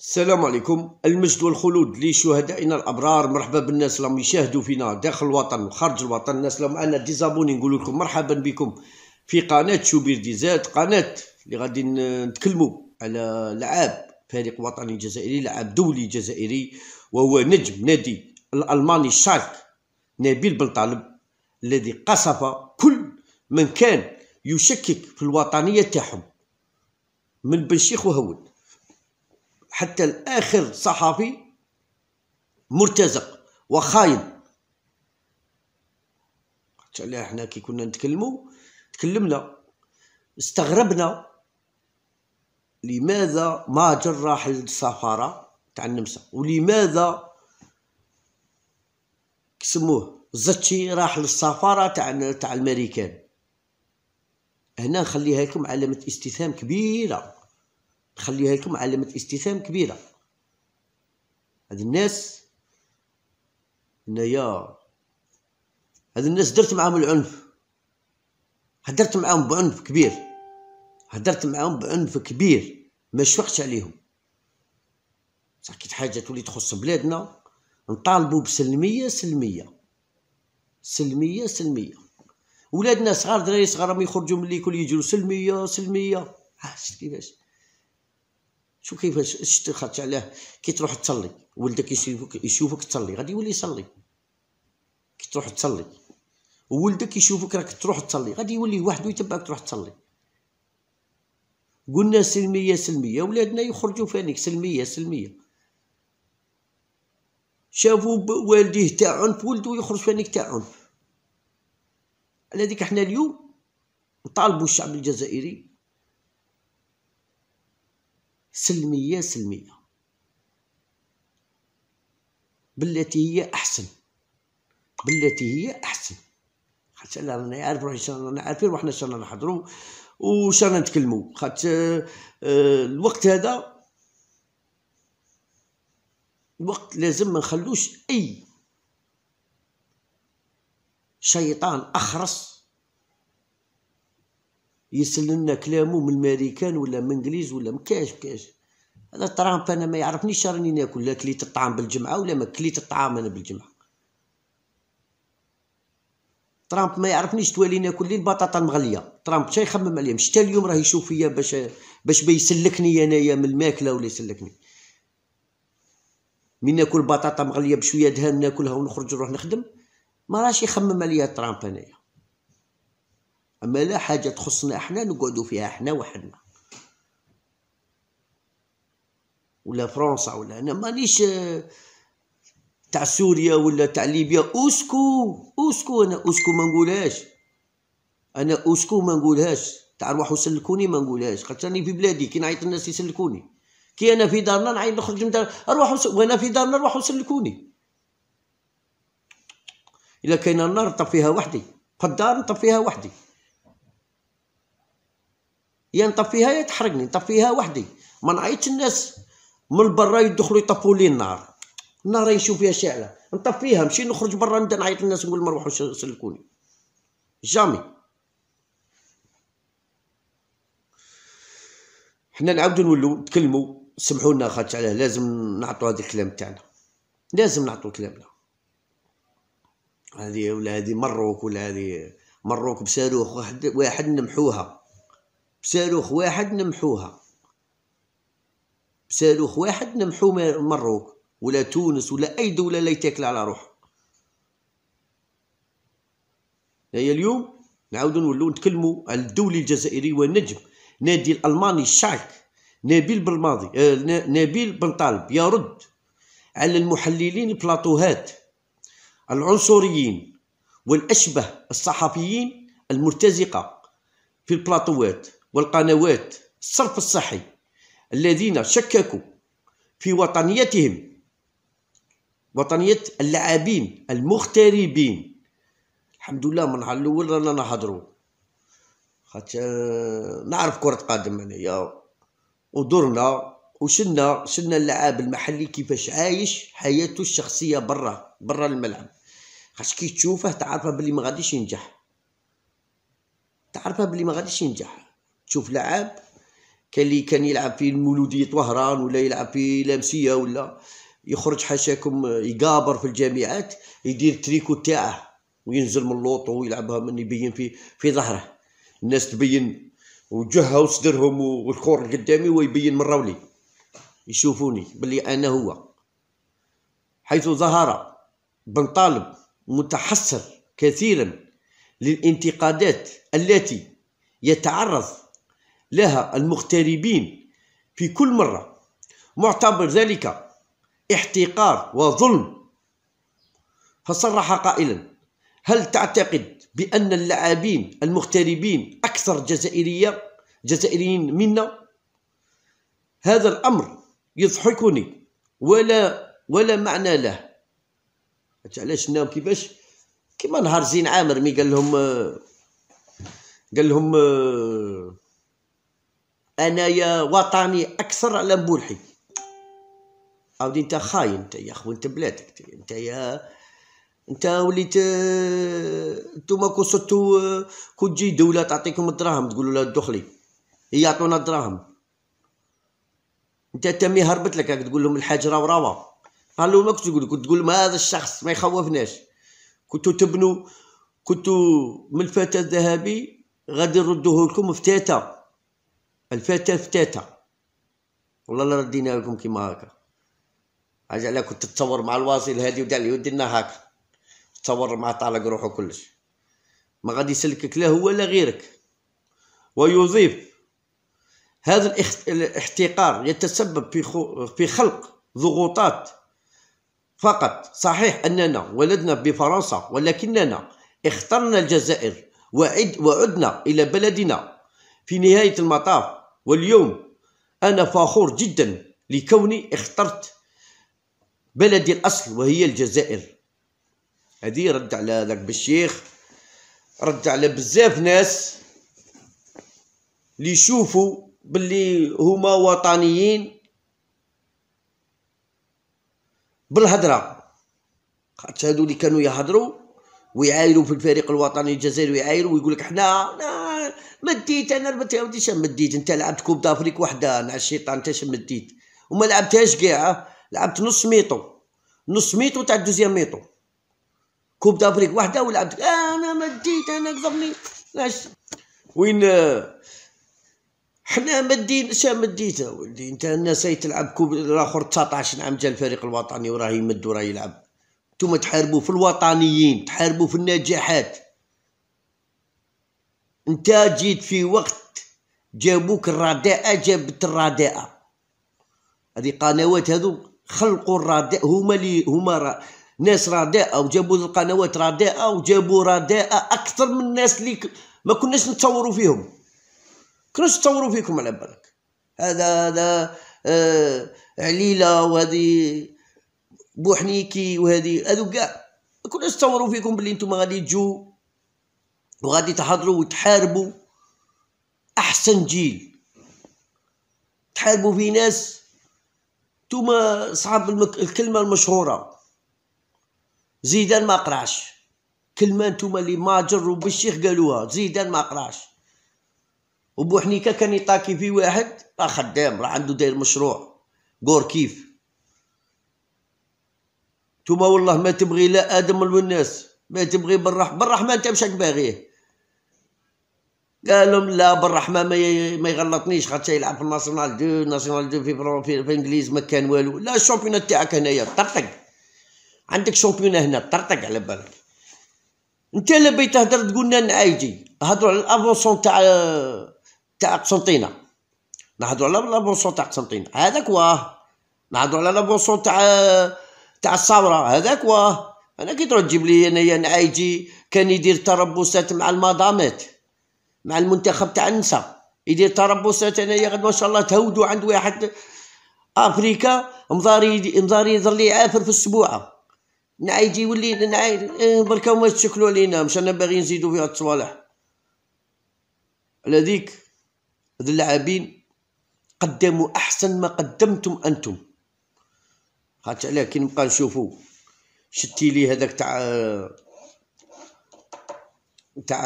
السلام عليكم المجد والخلود لشهدائنا الابرار مرحبا بالناس اللي يشاهدوا فينا داخل الوطن وخارج الوطن الناس اللي معنا ديزابوني نقول لكم مرحبا بكم في قناه شوبير ديزات قناه اللي غادي نتكلموا على لعاب فريق وطني جزائري لعاب دولي جزائري وهو نجم نادي الالماني شالك نبيل بلطالب الذي قصف كل من كان يشكك في الوطنيه تاعهم من بن شيخ وهون حتى الآخر صحفي مرتزق وخاين حتى عليها حنا كي كنا نتكلموا تكلمنا استغربنا لماذا ما جرى حل السفارة تاع النمسا ولماذا كسموه زتشي راح للسفارة تاع تاع الامريكان هنا نخليها لكم علامة استفهام كبيرة تخليها لكم علامه استفهام كبيره هاد الناس هنايا هاد الناس درت معاهم العنف هدرت معاهم بعنف كبير هدرت معاهم بعنف كبير ما شفقتش عليهم بصح كي حاجه تولي تخص بلادنا نطالبوا بسلميه سلميه سلميه سلميه ولادنا صغار دراري صغار راهم يخرجوا من ليكول يجرو سلميه سلميه عرفت كيفاش شوف كيفاش خاطش عليه كي تروح تصلي ولدك يشوفك يشوفك تصلي غادي يولي يصلي كي تروح تصلي ولدك يشوفك راك تروح تصلي غادي يولي وحده يتبعك تروح تصلي قلنا سلميه سلميه ولادنا يخرجوا فانيك سلميه سلميه شافوا والديه تاع عنف ولده يخرج فانيك تاع عنف على ذيك حنا اليوم نطالبوا الشعب الجزائري سلمية سلمية بالتي هي أحسن بالتي هي أحسن حتى انا راني عارف روحي رانا عارفين روحنا شنو نحضروا وشنو نتكلموا خاطر آه، الوقت هذا الوقت لازم ما نخلوش اي شيطان اخرس يسللنا كلامه من الماريكان ولا من انجليز ولا من كاش كاش هذا ترامب انا ما يعرفنيش راني ناكل لا كليت الطعام بالجمعه ولا ما كليت الطعام انا بالجمعه ترامب ما يعرفنيش توالي ناكل لي البطاطا المغليه ترامب شا يخمم عليا مش حتى اليوم راه يشوف فيا باش باش بيسلكني انايا من الماكله ولا يسلكني من ناكل بطاطا مغليه بشويه دهان ناكلها ونخرج نروح نخدم ما راش يخمم عليا ترامب انايا أما لا حاجة تخصنا احنا نقعدو فيها احنا وحنا ولا فرنسا ولا أنا مانيش آه، تاع سوريا ولا تاع ليبيا أوسكو أوسكو أنا أوسكو ما نقولهاش أنا أوسكو ما نقولهاش تاع روحو سلكوني ما نقولهاش خاطر راني في بلادي كي نعيط الناس يسلكوني كي أنا في دارنا نعيط نخرج من دار روحو س... وأنا في دارنا روحو سلكوني إلا كاينة النار نطفيها وحدي قدار نطفيها وحدي يا يعني نطفيها يا تحرقني نطفيها وحدي ما نعيطش الناس من برا يدخلوا يطفوا لي النار النار يشوف فيها شاعله نطفيها نمشي نخرج برا نبدا نعيط للناس نقول مروحوا سلكوني جامي حنا نعاودو نولو نتكلمو سمحوا لنا خاطش علاه لازم نعطو هذا الكلام تاعنا لازم نعطو كلامنا هذه ولا هذه مروك ولا هذه مروك بساروخ واحد واحد نمحوها بصاروخ واحد نمحوها بصاروخ واحد نمحو مروك ولا تونس ولا اي دوله لا يتاكل على روحها هيا اليوم نعاودو نولو نتكلمو على الدولي الجزائري والنجم نادي الالماني الشاك نبيل بالماضي آه، نبيل بن طالب يرد على المحللين البلاطوهات العنصريين والاشبه الصحفيين المرتزقه في البلاطوات والقنوات الصرف الصحي الذين شككوا في وطنيتهم وطنية اللاعبين المغتربين الحمد لله من نهار الأول رانا نهضروا خاطر آه، نعرف كرة قدم أنايا ودورنا وشنا شلنا اللعاب المحلي كيفاش عايش حياته الشخصية برا برا الملعب خاطر كي تشوفه تعرفه بلي ما غاديش ينجح تعرفه بلي ما غاديش ينجح تشوف لعاب كاين اللي كان يلعب في مولودية وهران ولا يلعب في لامسية ولا يخرج حاشاكم يقابر في الجامعات يدير التريكو تاعه وينزل من اللوطو ويلعبها من يبين في في ظهره الناس تبين وجهها وصدرهم والكور قدامي ويبين من راولي يشوفوني بلي انا هو حيث ظهر بن طالب متحسر كثيرا للانتقادات التي يتعرض لها المغتربين في كل مرة معتبر ذلك احتقار وظلم فصرح قائلا هل تعتقد بأن اللاعبين المغتربين أكثر جزائرية جزائريين منا هذا الأمر يضحكني ولا ولا معنى له علاش ناو كيفاش كيما نهار زين عامر مي قال لهم قال لهم انايا وطني اكثر على مبولحي عاودي انت خاين انت يا خوي انت بلادك انت يا انت وليت انتوما كو صرتو كون تجي دوله تعطيكم الدراهم تقولوا لها دخلي هي يعطونا الدراهم انت تمي هربت لك تقول لهم الحاج راه وراوا قالوا ما كنت تقول كنت تقول لهم هذا الشخص ما يخوفناش كنتو تبنوا كنتو من الفتى الذهبي غادي نردوه لكم فتاته الفتاة فتاتا والله لا ردينا لكم كيما هكا عايز على كنت تتصور مع الواصل هادي ودع لي ودينا هكا تصور مع طالق روحو كلش ما غادي يسلكك لا هو لا غيرك ويضيف هذا الاحتقار يتسبب في في خلق ضغوطات فقط صحيح اننا ولدنا بفرنسا ولكننا اخترنا الجزائر وعد وعدنا الى بلدنا في نهايه المطاف واليوم أنا فخور جدا لكوني اخترت بلدي الأصل وهي الجزائر هذه رد على ذاك بالشيخ رد على بزاف ناس اللي يشوفوا باللي هما وطنيين بالهضره خاطر هادو اللي كانوا يهضروا ويعايروا في الفريق الوطني الجزائري ويعايروا ويقول لك حنا مديت انا ما تعاوديش مديت انت لعبت كوب دافريك وحده مع الشيطان انت اش مديت وما لعبتهاش كاع لعبت نص ميطو نص ميطو تاع الدوزيام ميطو كوب دافريك وحده ولعبت انا مديت انا قدرني لاش وين حنا مدين شا مديت ولدي انت الناس تلعب كوب الاخر 19 عام جا الفريق الوطني وراه يمد وراه يلعب انتوما تحاربوا في الوطنيين تحاربوا في النجاحات انت جيت في وقت جابوك الرداءة جابت الرداءة هذه قنوات هذو خلقوا الرداء هما اللي هما را ناس رداءة وجابوا القنوات رداءة وجابوا رداءة أكثر من الناس اللي ما كناش نتصوروا فيهم كناش نتصوروا فيكم على بالك هذا هذا آه عليلة وهذه بوحنيكي وهذه هذو كاع كناش نتصوروا فيكم بلي انتم غادي تجوا وغادي تحضروا وتحاربوا احسن جيل تحاربوا في ناس توما صعب المك... الكلمه المشهوره زيدان ما قراش كلمه نتوما اللي ماجر وبالشيخ قالوها زيدان ما قراش حنيكه كان يطاكي في واحد راه خدام راه عنده داير مشروع قور كيف توما والله ما تبغي لا ادم الناس ما تبغي بالرحمه بالرحمه انت مشاك باغيه قال لهم لا بالرحمه ما, ما يغلطنيش خاطر يلعب في الناسيونال دو ناسيونال دو في فرون في, في انجليز ما كان والو لا الشامبيون تاعك هنايا طرطق عندك شامبيون هنا طرطق على بالك انت اللي بي تهدر تقول لنا نعايجي هضروا على الافونسون تاع تاع قسنطينه نهضروا على الافونسون تاع قسنطينه هذاك واه نهضروا على الافونسون تاع تاع الصابره هذاك واه انا كي تروح تجيب لي انايا نعايجي كان يدير تربصات مع المدامات مع المنتخب تاع النساء يدير تربصات انايا غد ما شاء الله تهودوا عند واحد افريكا مضاري مضاري يضر لي عافر في السبوعه نعا يولي نعا إيه، برك هما تشكلوا علينا مش انا باغي نزيدوا فيها الصوالح على ذيك هاد اللاعبين قدموا احسن ما قدمتم انتم خاطر لكن كي نبقى نشوفوا شتي لي هذاك تاع تاع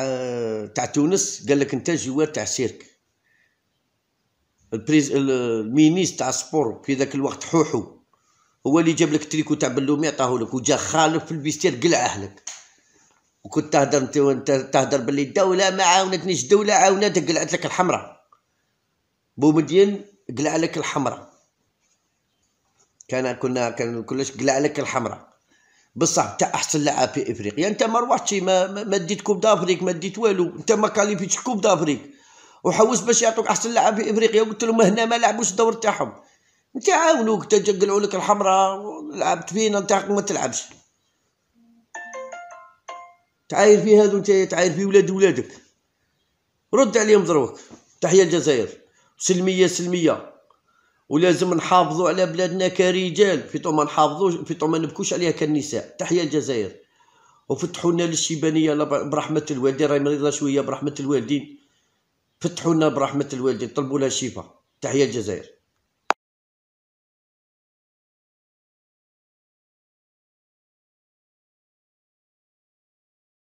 تاع تونس قال لك انت جوار تاع سيرك البريز المينيس تاع السبور في ذاك الوقت حوحو هو اللي جاب لك تريكو تاع بلومي عطاهولك وجا خالف في البيستير قلع اهلك وكنت تهدر انت وانت تهدر باللي الدوله ما عاونتنيش الدوله عاونتك قلعت لك الحمراء بومدين قلع لك الحمراء كان كنا كان كلش قلع لك الحمراء بصح انت احسن لاعب في افريقيا يعني انت ما روحتش ما, ما ديت كوب دافريك ما ديت والو انت ما كاليفيتش كوب دافريك وحوس باش يعطوك احسن لاعب في افريقيا قلت لهم هنا ما لعبوش الدور تاعهم انت عاونوك تجقلعوا لك الحمراء لعبت فينا انت ما تلعبش تعاير في هذو انت تعاير في ولاد ولادك رد عليهم ضروك تحيه الجزائر سلميه سلميه ولازم نحافظوا على بلادنا كرجال في طوما نحافظوش في طوما نبكوش عليها كالنساء تحيا الجزائر وفتحوا لنا للشيبانيه برحمه الوالدين راهي مريضه شويه برحمه الوالدين فتحوا لنا برحمه الوالدين طلبوا لها الشفاء تحيا الجزائر